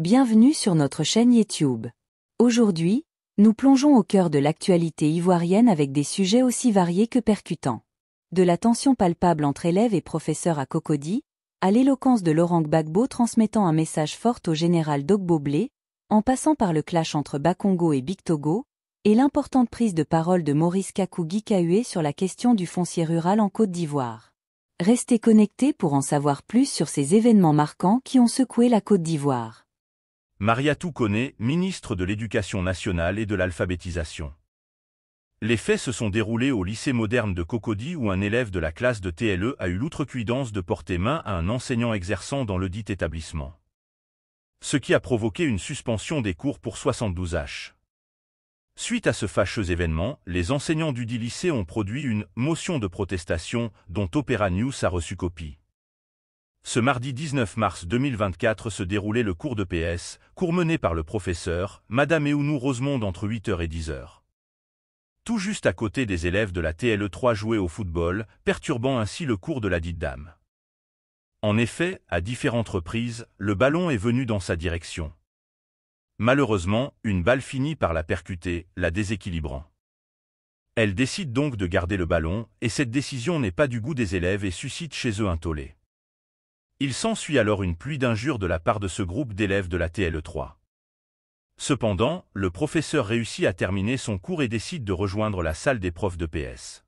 Bienvenue sur notre chaîne YouTube. Aujourd'hui, nous plongeons au cœur de l'actualité ivoirienne avec des sujets aussi variés que percutants. De la tension palpable entre élèves et professeurs à Cocody, à l'éloquence de Laurent Gbagbo transmettant un message fort au général Dogbo Blé, en passant par le clash entre Bakongo et Big Togo, et l'importante prise de parole de Maurice Kakougi Kahué sur la question du foncier rural en Côte d'Ivoire. Restez connectés pour en savoir plus sur ces événements marquants qui ont secoué la Côte d'Ivoire. Maria Toukoné, ministre de l'Éducation nationale et de l'alphabétisation. Les faits se sont déroulés au lycée moderne de Cocody où un élève de la classe de TLE a eu l'outrecuidance de porter main à un enseignant exerçant dans le dit établissement. Ce qui a provoqué une suspension des cours pour 72 H. Suite à ce fâcheux événement, les enseignants du dit lycée ont produit une « motion de protestation » dont Opéra News a reçu copie. Ce mardi 19 mars 2024 se déroulait le cours de PS, cours mené par le professeur, Madame Eounou Rosemonde entre 8h et 10h. Tout juste à côté des élèves de la TLE3 jouaient au football, perturbant ainsi le cours de la dite dame. En effet, à différentes reprises, le ballon est venu dans sa direction. Malheureusement, une balle finit par la percuter, la déséquilibrant. Elle décide donc de garder le ballon, et cette décision n'est pas du goût des élèves et suscite chez eux un tollé. Il s'ensuit alors une pluie d'injures de la part de ce groupe d'élèves de la TLE3. Cependant, le professeur réussit à terminer son cours et décide de rejoindre la salle des profs de PS.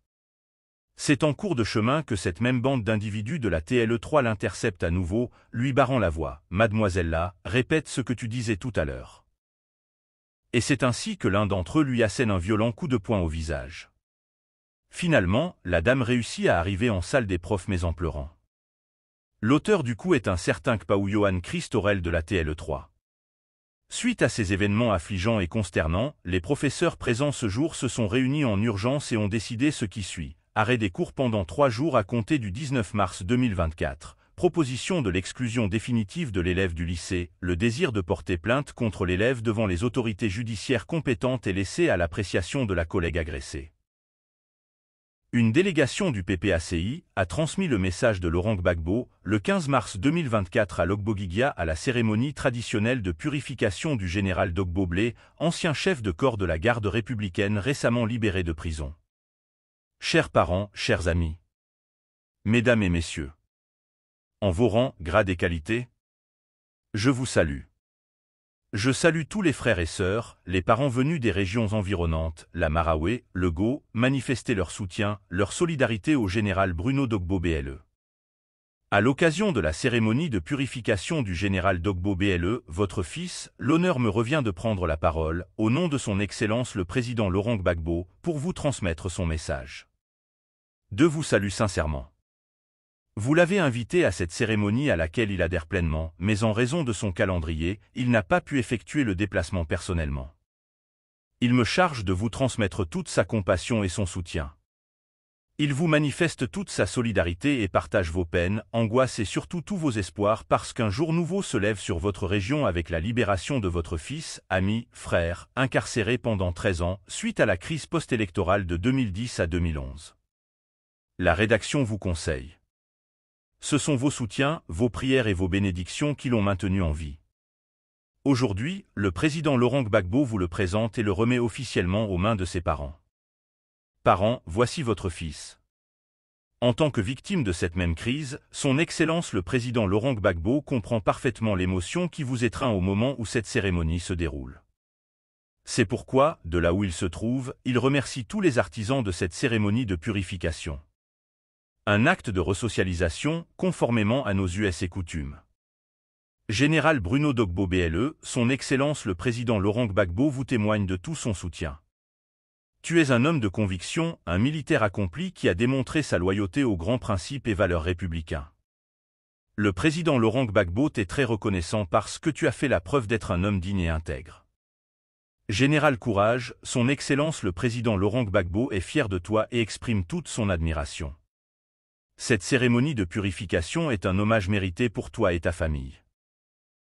C'est en cours de chemin que cette même bande d'individus de la TLE3 l'intercepte à nouveau, lui barrant la voix « Mademoiselle là, répète ce que tu disais tout à l'heure. Et c'est ainsi que l'un d'entre eux lui assène un violent coup de poing au visage. Finalement, la dame réussit à arriver en salle des profs mais en pleurant. L'auteur du coup est un certain Kpaou Johan Christorel de la TLE3. Suite à ces événements affligeants et consternants, les professeurs présents ce jour se sont réunis en urgence et ont décidé ce qui suit. Arrêt des cours pendant trois jours à compter du 19 mars 2024. Proposition de l'exclusion définitive de l'élève du lycée, le désir de porter plainte contre l'élève devant les autorités judiciaires compétentes est laissé à l'appréciation de la collègue agressée. Une délégation du PPACI a transmis le message de Laurent Gbagbo le 15 mars 2024 à Logbogigia à la cérémonie traditionnelle de purification du général Dogbo ancien chef de corps de la garde républicaine récemment libéré de prison. Chers parents, chers amis, Mesdames et messieurs, en vos rangs, grades et qualités, je vous salue. Je salue tous les frères et sœurs, les parents venus des régions environnantes, la Maraoué, le Go, manifester leur soutien, leur solidarité au général Bruno Dogbo BLE. À l'occasion de la cérémonie de purification du général Dogbo BLE, votre fils, l'honneur me revient de prendre la parole, au nom de son Excellence le Président Laurent Gbagbo, pour vous transmettre son message. De vous salue sincèrement. Vous l'avez invité à cette cérémonie à laquelle il adhère pleinement, mais en raison de son calendrier, il n'a pas pu effectuer le déplacement personnellement. Il me charge de vous transmettre toute sa compassion et son soutien. Il vous manifeste toute sa solidarité et partage vos peines, angoisses et surtout tous vos espoirs parce qu'un jour nouveau se lève sur votre région avec la libération de votre fils, ami, frère, incarcéré pendant 13 ans, suite à la crise post-électorale de 2010 à 2011. La rédaction vous conseille. Ce sont vos soutiens, vos prières et vos bénédictions qui l'ont maintenu en vie. Aujourd'hui, le président Laurent Gbagbo vous le présente et le remet officiellement aux mains de ses parents. Parents, voici votre fils. En tant que victime de cette même crise, son Excellence le président Laurent Gbagbo comprend parfaitement l'émotion qui vous étreint au moment où cette cérémonie se déroule. C'est pourquoi, de là où il se trouve, il remercie tous les artisans de cette cérémonie de purification un acte de resocialisation conformément à nos US et coutumes. Général Bruno Dogbo BLE, son Excellence le Président Laurent Gbagbo vous témoigne de tout son soutien. Tu es un homme de conviction, un militaire accompli qui a démontré sa loyauté aux grands principes et valeurs républicains. Le président Laurent Gbagbo t'est très reconnaissant parce que tu as fait la preuve d'être un homme digne et intègre. Général Courage, son Excellence le président Laurent Gbagbo est fier de toi et exprime toute son admiration. Cette cérémonie de purification est un hommage mérité pour toi et ta famille.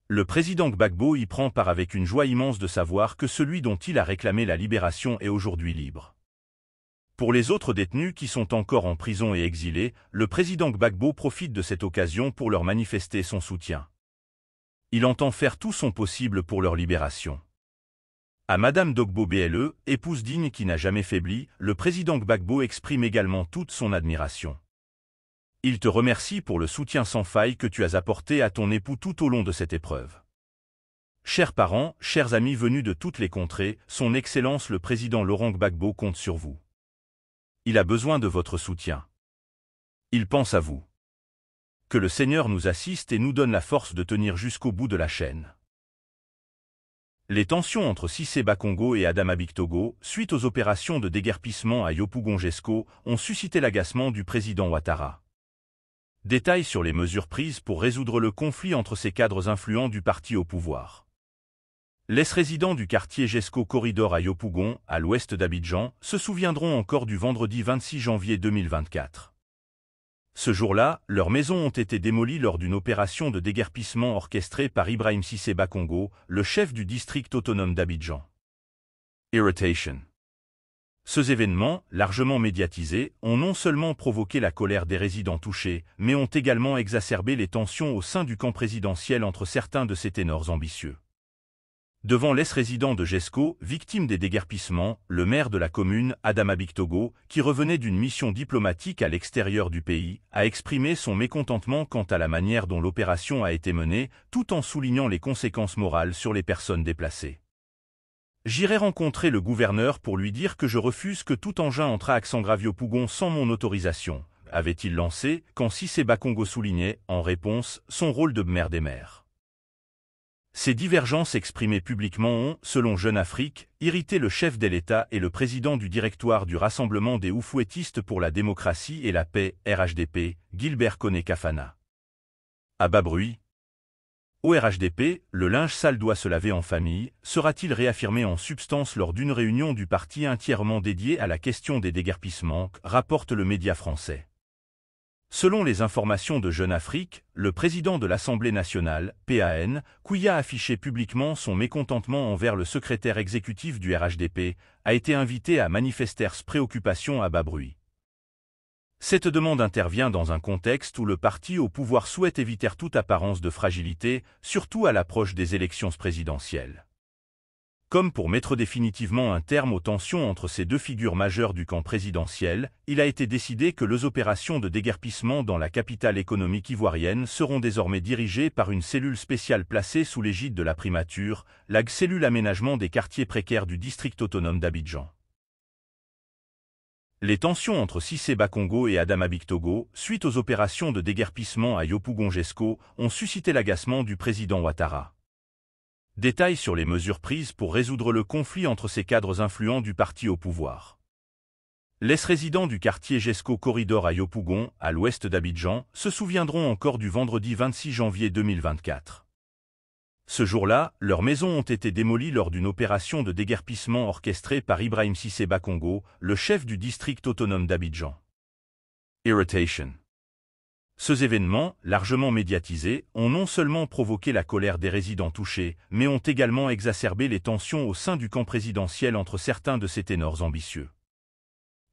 Le président Gbagbo y prend part avec une joie immense de savoir que celui dont il a réclamé la libération est aujourd'hui libre. Pour les autres détenus qui sont encore en prison et exilés, le président Gbagbo profite de cette occasion pour leur manifester son soutien. Il entend faire tout son possible pour leur libération. À Madame Dogbo BLE, épouse digne qui n'a jamais faibli, le président Gbagbo exprime également toute son admiration. Il te remercie pour le soutien sans faille que tu as apporté à ton époux tout au long de cette épreuve. Chers parents, chers amis venus de toutes les contrées, Son Excellence le Président Laurent Gbagbo compte sur vous. Il a besoin de votre soutien. Il pense à vous. Que le Seigneur nous assiste et nous donne la force de tenir jusqu'au bout de la chaîne. Les tensions entre Siseba Congo et Adama Togo, suite aux opérations de déguerpissement à Yopougongesco, ont suscité l'agacement du président Ouattara. Détails sur les mesures prises pour résoudre le conflit entre ces cadres influents du parti au pouvoir. Les résidents du quartier Gesco Corridor à Yopougon, à l'ouest d'Abidjan, se souviendront encore du vendredi 26 janvier 2024. Ce jour-là, leurs maisons ont été démolies lors d'une opération de déguerpissement orchestrée par Ibrahim Sissé Bakongo, le chef du district autonome d'Abidjan. Irritation ces événements, largement médiatisés, ont non seulement provoqué la colère des résidents touchés, mais ont également exacerbé les tensions au sein du camp présidentiel entre certains de ces ténors ambitieux. Devant l'ex-résident de GESCO, victime des déguerpissements, le maire de la commune, Adam Bictogo, qui revenait d'une mission diplomatique à l'extérieur du pays, a exprimé son mécontentement quant à la manière dont l'opération a été menée, tout en soulignant les conséquences morales sur les personnes déplacées. J'irai rencontrer le gouverneur pour lui dire que je refuse que tout engin entre à Gravio Pougon sans mon autorisation, avait-il lancé, quand Sissé Bakongo soulignait, en réponse, son rôle de mère des mères ». Ces divergences exprimées publiquement ont, selon Jeune Afrique, irrité le chef de l'État et le président du directoire du Rassemblement des Oufouettistes pour la démocratie et la paix, RHDP, Gilbert Koné Kafana. À bas bruit, au RHDP, le linge sale doit se laver en famille, sera-t-il réaffirmé en substance lors d'une réunion du parti entièrement dédiée à la question des déguerpissements, rapporte le média français. Selon les informations de Jeune Afrique, le président de l'Assemblée nationale, PAN, Kouya a affiché publiquement son mécontentement envers le secrétaire exécutif du RHDP, a été invité à manifester ses préoccupations à bas bruit. Cette demande intervient dans un contexte où le parti au pouvoir souhaite éviter toute apparence de fragilité, surtout à l'approche des élections présidentielles. Comme pour mettre définitivement un terme aux tensions entre ces deux figures majeures du camp présidentiel, il a été décidé que les opérations de déguerpissement dans la capitale économique ivoirienne seront désormais dirigées par une cellule spéciale placée sous l'égide de la primature, la cellule aménagement des quartiers précaires du district autonome d'Abidjan. Les tensions entre Sissé Bakongo et Adama Togo, suite aux opérations de déguerpissement à Yopougon-Gesco, ont suscité l'agacement du président Ouattara. Détails sur les mesures prises pour résoudre le conflit entre ces cadres influents du parti au pouvoir. Les résidents du quartier Gesco Corridor à Yopougon, à l'ouest d'Abidjan, se souviendront encore du vendredi 26 janvier 2024. Ce jour-là, leurs maisons ont été démolies lors d'une opération de déguerpissement orchestrée par Ibrahim Sissé Bakongo, le chef du district autonome d'Abidjan. Irritation. Ces événements, largement médiatisés, ont non seulement provoqué la colère des résidents touchés, mais ont également exacerbé les tensions au sein du camp présidentiel entre certains de ces ténors ambitieux.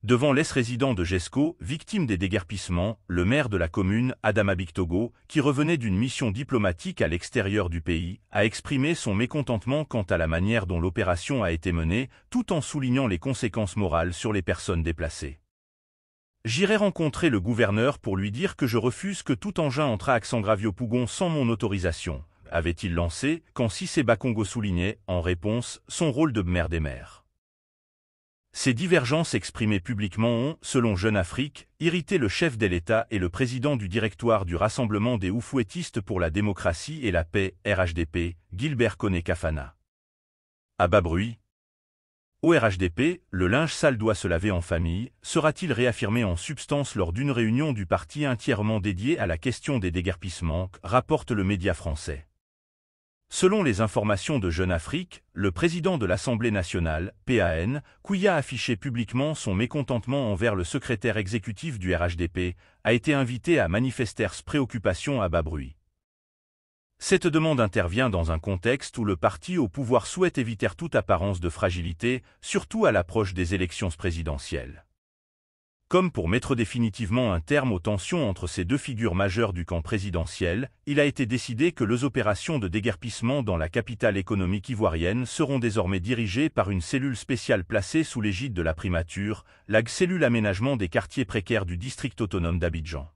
Devant l'ex-résident de GESCO, victime des déguerpissements, le maire de la commune, Adama Bictogo, qui revenait d'une mission diplomatique à l'extérieur du pays, a exprimé son mécontentement quant à la manière dont l'opération a été menée, tout en soulignant les conséquences morales sur les personnes déplacées. J'irai rencontrer le gouverneur pour lui dire que je refuse que tout engin entre à Xangravio-Pougon sans mon autorisation, avait-il lancé, quand Sissé Bakongo soulignait, en réponse, son rôle de maire des maires. Ces divergences exprimées publiquement ont, selon Jeune Afrique, irrité le chef de l'État et le président du directoire du Rassemblement des Oufouettistes pour la démocratie et la paix, RHDP, Gilbert Koné Kafana. À bas bruit. Au RHDP, le linge sale doit se laver en famille, sera-t-il réaffirmé en substance lors d'une réunion du parti entièrement dédiée à la question des déguerpissements, rapporte le média français. Selon les informations de Jeune Afrique, le président de l'Assemblée nationale, PAN, Kouya a affiché publiquement son mécontentement envers le secrétaire exécutif du RHDP, a été invité à manifester ses préoccupations à bas bruit. Cette demande intervient dans un contexte où le parti au pouvoir souhaite éviter toute apparence de fragilité, surtout à l'approche des élections présidentielles. Comme pour mettre définitivement un terme aux tensions entre ces deux figures majeures du camp présidentiel, il a été décidé que les opérations de déguerpissement dans la capitale économique ivoirienne seront désormais dirigées par une cellule spéciale placée sous l'égide de la primature, la cellule aménagement des quartiers précaires du district autonome d'Abidjan.